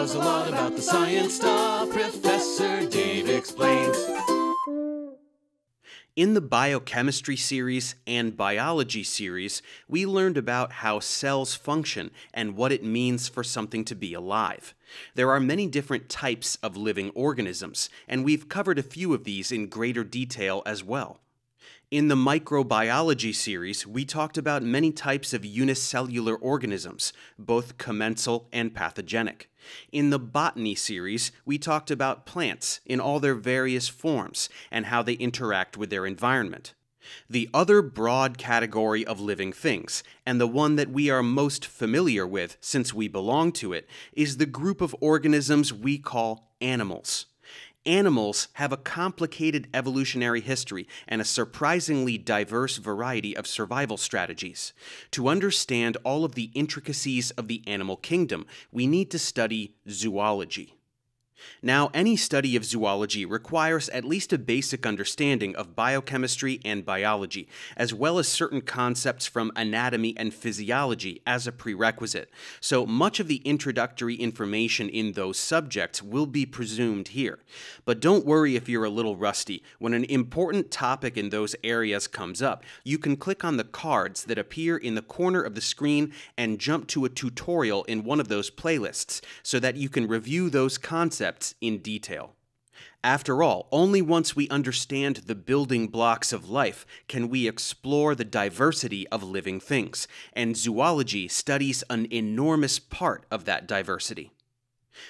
knows a lot about the science stuff. Professor Dave explains. In the biochemistry series and biology series, we learned about how cells function and what it means for something to be alive. There are many different types of living organisms, and we've covered a few of these in greater detail as well. In the microbiology series, we talked about many types of unicellular organisms, both commensal and pathogenic. In the botany series, we talked about plants in all their various forms and how they interact with their environment. The other broad category of living things, and the one that we are most familiar with since we belong to it, is the group of organisms we call animals. Animals have a complicated evolutionary history and a surprisingly diverse variety of survival strategies. To understand all of the intricacies of the animal kingdom, we need to study zoology. Now, any study of zoology requires at least a basic understanding of biochemistry and biology, as well as certain concepts from anatomy and physiology as a prerequisite. So, much of the introductory information in those subjects will be presumed here. But don't worry if you're a little rusty. When an important topic in those areas comes up, you can click on the cards that appear in the corner of the screen and jump to a tutorial in one of those playlists so that you can review those concepts concepts in detail. After all, only once we understand the building blocks of life can we explore the diversity of living things, and zoology studies an enormous part of that diversity.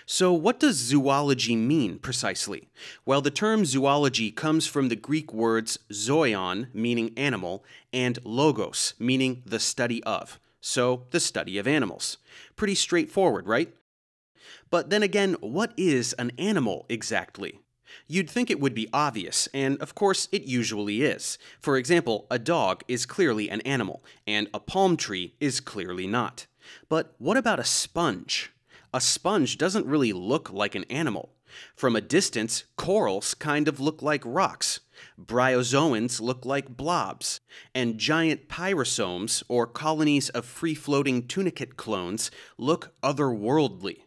So, what does zoology mean precisely? Well, the term zoology comes from the Greek words zoion, meaning animal, and logos, meaning the study of. So, the study of animals. Pretty straightforward, right? But then again, what is an animal exactly? You'd think it would be obvious, and of course it usually is. For example, a dog is clearly an animal, and a palm tree is clearly not. But what about a sponge? A sponge doesn't really look like an animal. From a distance, corals kind of look like rocks. Bryozoans look like blobs, and giant pyrosomes, or colonies of free floating tunicate clones, look otherworldly.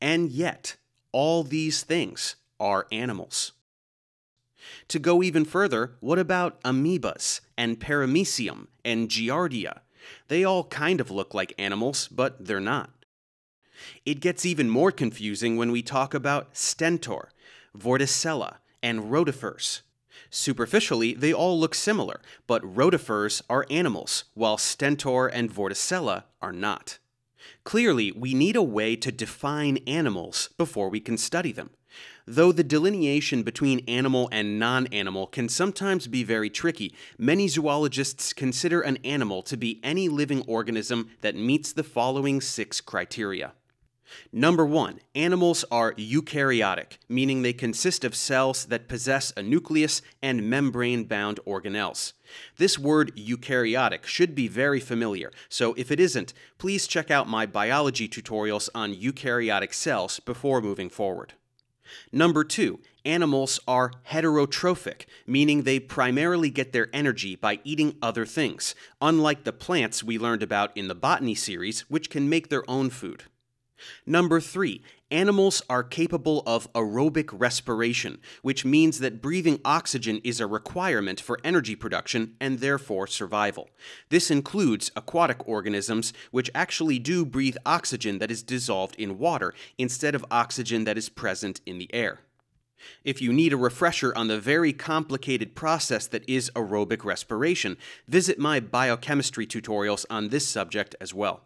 And yet, all these things are animals. To go even further, what about amoebas and paramecium and giardia? They all kind of look like animals, but they're not. It gets even more confusing when we talk about stentor, vorticella, and rotifers, Superficially, they all look similar, but rotifers are animals, while stentor and vorticella are not. Clearly, we need a way to define animals before we can study them. Though the delineation between animal and non animal can sometimes be very tricky, many zoologists consider an animal to be any living organism that meets the following six criteria. Number one, animals are eukaryotic, meaning they consist of cells that possess a nucleus and membrane bound organelles. This word eukaryotic should be very familiar, so if it isn't, please check out my biology tutorials on eukaryotic cells before moving forward. Number two, animals are heterotrophic, meaning they primarily get their energy by eating other things, unlike the plants we learned about in the botany series, which can make their own food. Number three, animals are capable of aerobic respiration, which means that breathing oxygen is a requirement for energy production and therefore survival. This includes aquatic organisms, which actually do breathe oxygen that is dissolved in water instead of oxygen that is present in the air. If you need a refresher on the very complicated process that is aerobic respiration, visit my biochemistry tutorials on this subject as well.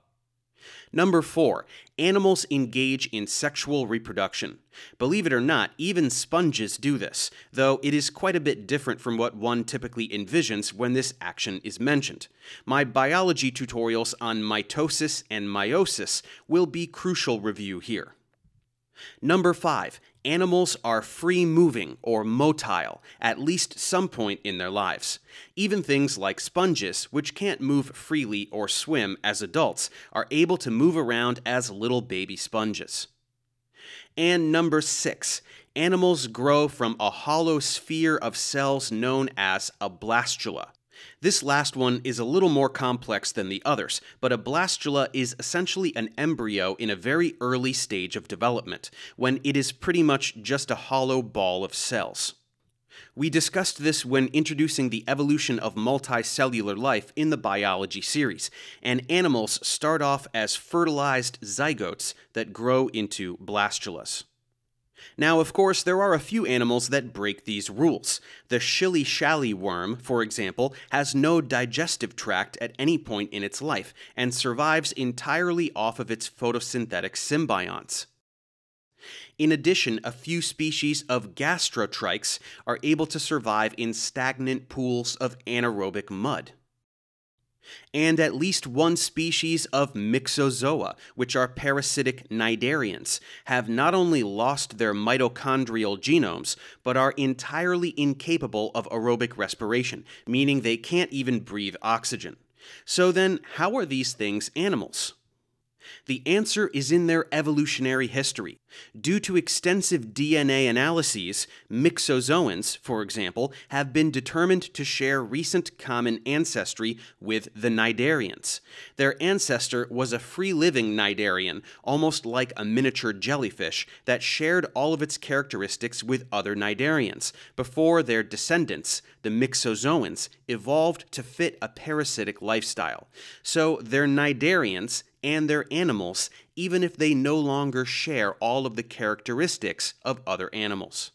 Number four, animals engage in sexual reproduction. Believe it or not, even sponges do this, though it is quite a bit different from what one typically envisions when this action is mentioned. My biology tutorials on mitosis and meiosis will be crucial review here. Number 5. Animals are free moving or motile at least some point in their lives. Even things like sponges, which can't move freely or swim as adults, are able to move around as little baby sponges. And number six, animals grow from a hollow sphere of cells known as a blastula. This last one is a little more complex than the others, but a blastula is essentially an embryo in a very early stage of development, when it is pretty much just a hollow ball of cells. We discussed this when introducing the evolution of multicellular life in the biology series, and animals start off as fertilized zygotes that grow into blastulas. Now, of course, there are a few animals that break these rules. The shilly shally worm, for example, has no digestive tract at any point in its life and survives entirely off of its photosynthetic symbionts. In addition, a few species of gastrotrichs are able to survive in stagnant pools of anaerobic mud and at least one species of Myxozoa, which are parasitic cnidarians, have not only lost their mitochondrial genomes, but are entirely incapable of aerobic respiration, meaning they can't even breathe oxygen. So then, how are these things animals? The answer is in their evolutionary history. Due to extensive DNA analyses, mixozoans, for example, have been determined to share recent common ancestry with the Cnidarians. Their ancestor was a free living Cnidarian, almost like a miniature jellyfish, that shared all of its characteristics with other Cnidarians, before their descendants, the mixozoans, evolved to fit a parasitic lifestyle. So their Cnidarians and their animals even if they no longer share all of the characteristics of other animals.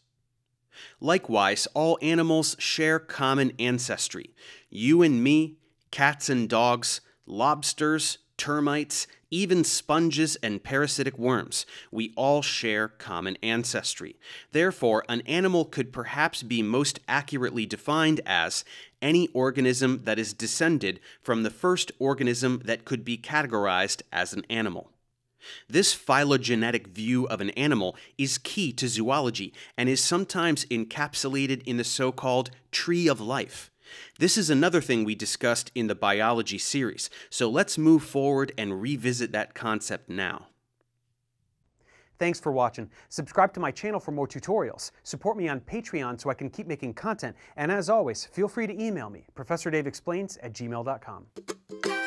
Likewise, all animals share common ancestry. You and me, cats and dogs, lobsters, termites, even sponges and parasitic worms. We all share common ancestry. Therefore, an animal could perhaps be most accurately defined as any organism that is descended from the first organism that could be categorized as an animal. This phylogenetic view of an animal is key to zoology and is sometimes encapsulated in the so called tree of life. This is another thing we discussed in the biology series, so let's move forward and revisit that concept now. Thanks for watching. Subscribe to my channel for more tutorials. Support me on Patreon so I can keep making content. And as always, feel free to email me, ProfessorDaveExplains at gmail.com.